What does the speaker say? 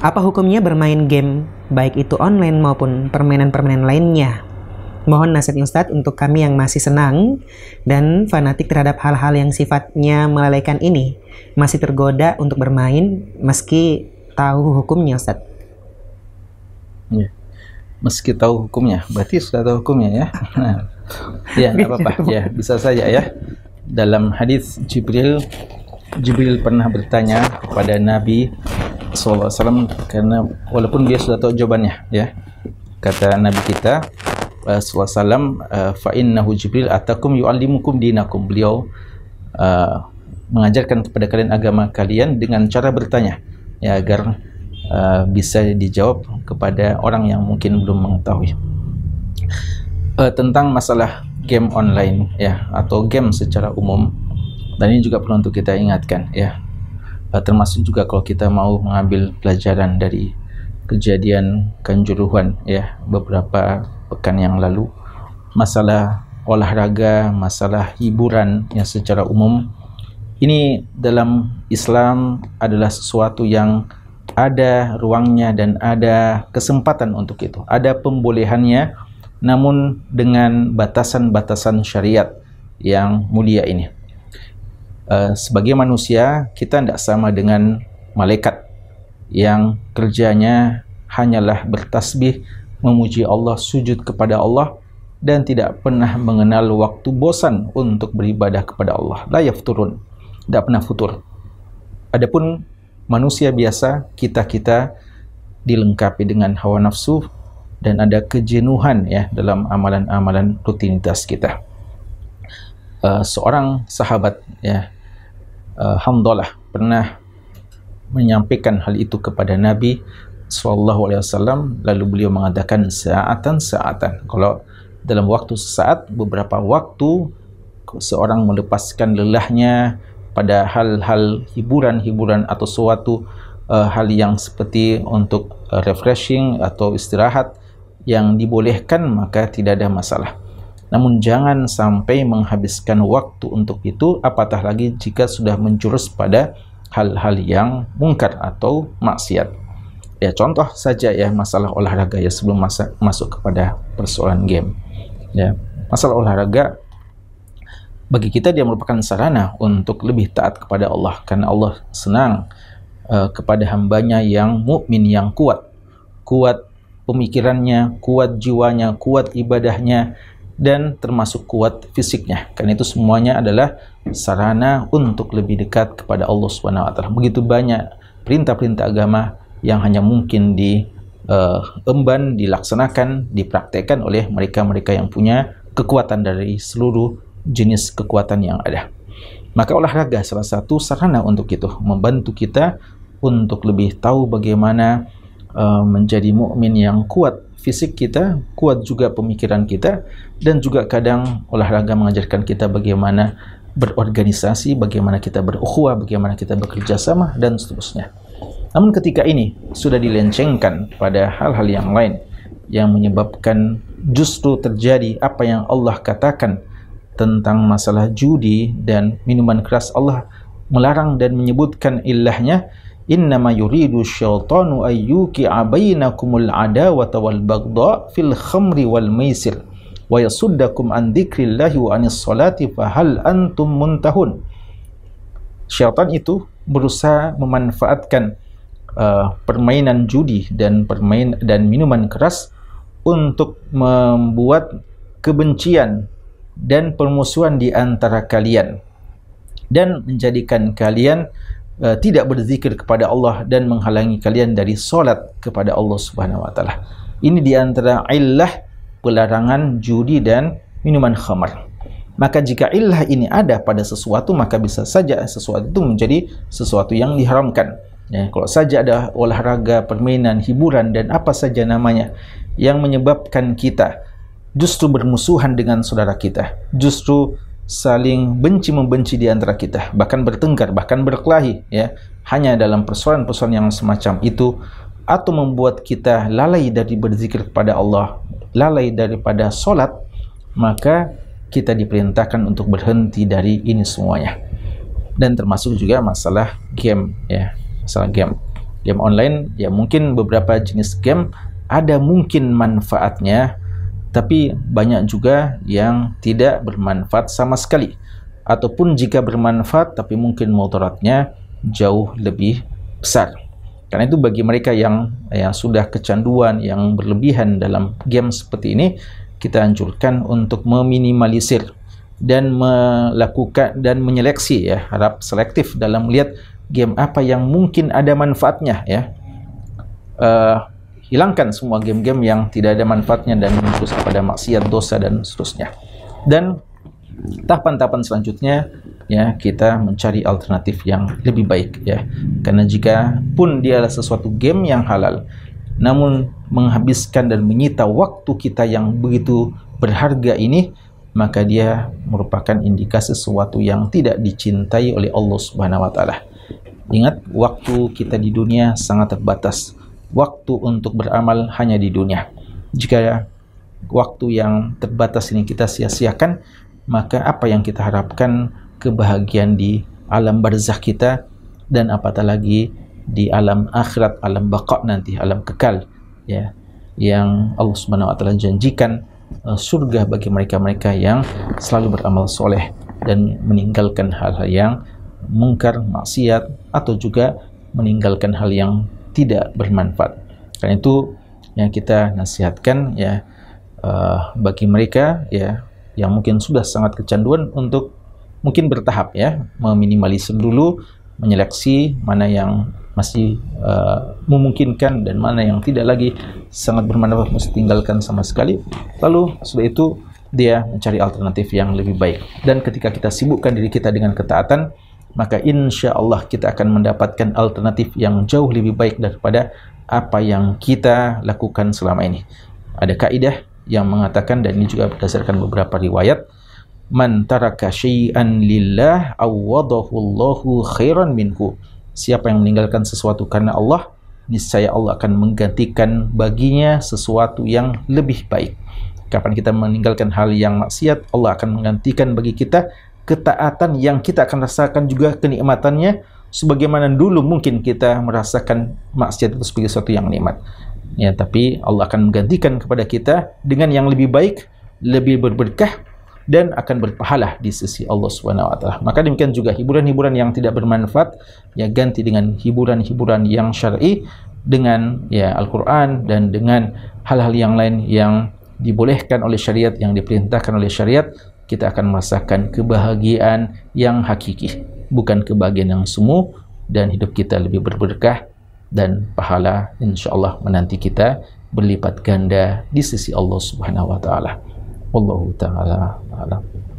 Apa hukumnya bermain game, baik itu online maupun permainan-permainan lainnya? Mohon nasihatnya Ustadz untuk kami yang masih senang dan fanatik terhadap hal-hal yang sifatnya melalaikan ini. Masih tergoda untuk bermain meski tahu hukumnya Ustadz. Ya. Meski tahu hukumnya, berarti sudah tahu hukumnya ya. ya, apa-apa. Ya, bisa saja ya. Dalam hadis Jibril, Jibril pernah bertanya kepada Nabi SAW karena walaupun dia sudah tahu jawabannya ya kata Nabi kita eh, SAW eh, fa innahu Jibril atakum yu'allimukum dinakum beliau uh, mengajarkan kepada kalian agama kalian dengan cara bertanya ya agar uh, bisa dijawab kepada orang yang mungkin belum mengetahui uh, tentang masalah game online ya atau game secara umum dan ini juga perlu untuk kita ingatkan ya termasuk juga kalau kita mau mengambil pelajaran dari kejadian kanjuruhan ya beberapa pekan yang lalu masalah olahraga, masalah hiburan yang secara umum ini dalam Islam adalah sesuatu yang ada ruangnya dan ada kesempatan untuk itu. Ada pembolehannya namun dengan batasan-batasan syariat yang mulia ini. Eh, sebagai manusia kita tidak sama dengan malaikat yang kerjanya hanyalah bertasbih, memuji Allah, sujud kepada Allah dan tidak pernah mengenal waktu bosan untuk beribadah kepada Allah. La yafturun. Tidak pernah futur. Adapun manusia biasa, kita-kita dilengkapi dengan hawa nafsu dan ada kejenuhan ya dalam amalan-amalan rutinitas kita. Uh, seorang sahabat ya Eh, Hamdullah pernah menyampaikan hal itu kepada Nabi saw. lalu beliau mengatakan saatan saatan kalau dalam waktu sesaat beberapa waktu seorang melepaskan lelahnya pada hal-hal hiburan-hiburan atau suatu uh, hal yang seperti untuk uh, refreshing atau istirahat yang dibolehkan maka tidak ada masalah namun jangan sampai menghabiskan waktu untuk itu, apatah lagi jika sudah menjurus pada hal-hal yang mungkar atau maksiat. Ya contoh saja ya masalah olahraga ya sebelum masa, masuk kepada persoalan game. Ya, masalah olahraga bagi kita dia merupakan sarana untuk lebih taat kepada Allah karena Allah senang uh, kepada hambanya yang mukmin yang kuat kuat pemikirannya kuat jiwanya kuat ibadahnya dan termasuk kuat fisiknya. Karena itu semuanya adalah sarana untuk lebih dekat kepada Allah Subhanahu wa taala. Begitu banyak perintah-perintah agama yang hanya mungkin di uh, emban dilaksanakan, dipraktekkan oleh mereka-mereka yang punya kekuatan dari seluruh jenis kekuatan yang ada. Maka olahraga salah satu sarana untuk itu, membantu kita untuk lebih tahu bagaimana uh, menjadi mukmin yang kuat fisik kita, kuat juga pemikiran kita, dan juga kadang olahraga mengajarkan kita bagaimana berorganisasi, bagaimana kita berukhuwah, bagaimana kita bekerja sama, dan seterusnya. Namun ketika ini sudah dilencengkan pada hal-hal yang lain yang menyebabkan justru terjadi apa yang Allah katakan tentang masalah judi dan minuman keras Allah melarang dan menyebutkan ilahnya innama yuridu syaitanu ayyuki abainakumul adawata wal bagdha fil khamri wal maisir wa yasuddakum an dzikrillahi wa anis salati fahal antum muntahun syaitan itu berusaha memanfaatkan uh, permainan judi dan permain dan minuman keras untuk membuat kebencian dan permusuhan di antara kalian dan menjadikan kalian Eh, tidak berzikir kepada Allah dan menghalangi kalian dari solat kepada Allah Subhanahu wa taala. Ini di antara illah pelarangan judi dan minuman khamar. Maka jika ilah ini ada pada sesuatu maka bisa saja sesuatu itu menjadi sesuatu yang diharamkan. Ya, kalau saja ada olahraga, permainan, hiburan dan apa saja namanya yang menyebabkan kita justru bermusuhan dengan saudara kita, justru saling benci membenci di antara kita, bahkan bertengkar, bahkan berkelahi ya, hanya dalam persoalan-persoalan yang semacam itu atau membuat kita lalai dari berzikir kepada Allah, lalai daripada solat, maka kita diperintahkan untuk berhenti dari ini semuanya. Dan termasuk juga masalah game ya, masalah game. Game online ya mungkin beberapa jenis game ada mungkin manfaatnya tapi banyak juga yang tidak bermanfaat sama sekali. Ataupun jika bermanfaat, tapi mungkin motorotnya jauh lebih besar. Karena itu bagi mereka yang yang sudah kecanduan, yang berlebihan dalam game seperti ini, kita anjurkan untuk meminimalisir dan melakukan dan menyeleksi ya, harap selektif dalam melihat game apa yang mungkin ada manfaatnya ya. Uh, hilangkan semua game-game yang tidak ada manfaatnya dan khusus kepada maksiat, dosa dan seterusnya. Dan tahapan-tahapan selanjutnya ya kita mencari alternatif yang lebih baik ya. Karena jika pun dia adalah sesuatu game yang halal namun menghabiskan dan menyita waktu kita yang begitu berharga ini maka dia merupakan indikasi sesuatu yang tidak dicintai oleh Allah Subhanahu wa taala. Ingat, waktu kita di dunia sangat terbatas waktu untuk beramal hanya di dunia. Jika waktu yang terbatas ini kita sia-siakan, maka apa yang kita harapkan kebahagiaan di alam barzah kita dan apatah lagi di alam akhirat, alam baqa nanti, alam kekal ya yang Allah Subhanahu wa taala janjikan uh, surga bagi mereka-mereka yang selalu beramal soleh dan meninggalkan hal-hal yang mungkar, maksiat atau juga meninggalkan hal yang tidak bermanfaat. Karena itu yang kita nasihatkan ya uh, bagi mereka ya yang mungkin sudah sangat kecanduan untuk mungkin bertahap ya meminimalisir dulu menyeleksi mana yang masih uh, memungkinkan dan mana yang tidak lagi sangat bermanfaat mesti tinggalkan sama sekali lalu setelah itu dia mencari alternatif yang lebih baik dan ketika kita sibukkan diri kita dengan ketaatan maka insya Allah kita akan mendapatkan alternatif yang jauh lebih baik daripada apa yang kita lakukan selama ini. Ada kaidah yang mengatakan dan ini juga berdasarkan beberapa riwayat man taraka syai'an lillah awwadahu Allahu khairan minhu. Siapa yang meninggalkan sesuatu karena Allah, niscaya Allah akan menggantikan baginya sesuatu yang lebih baik. Kapan kita meninggalkan hal yang maksiat, Allah akan menggantikan bagi kita ketaatan yang kita akan rasakan juga kenikmatannya sebagaimana dulu mungkin kita merasakan maksiat itu sebagai sesuatu yang nikmat. Ya, tapi Allah akan menggantikan kepada kita dengan yang lebih baik, lebih berberkah dan akan berpahala di sisi Allah Subhanahu wa taala. Maka demikian juga hiburan-hiburan yang tidak bermanfaat ya ganti dengan hiburan-hiburan yang syar'i dengan ya Al-Qur'an dan dengan hal-hal yang lain yang dibolehkan oleh syariat yang diperintahkan oleh syariat kita akan merasakan kebahagiaan yang hakiki bukan kebahagiaan yang semu dan hidup kita lebih berberkah dan pahala insyaallah menanti kita berlipat ganda di sisi Allah Subhanahu wa taala wallahu taala alam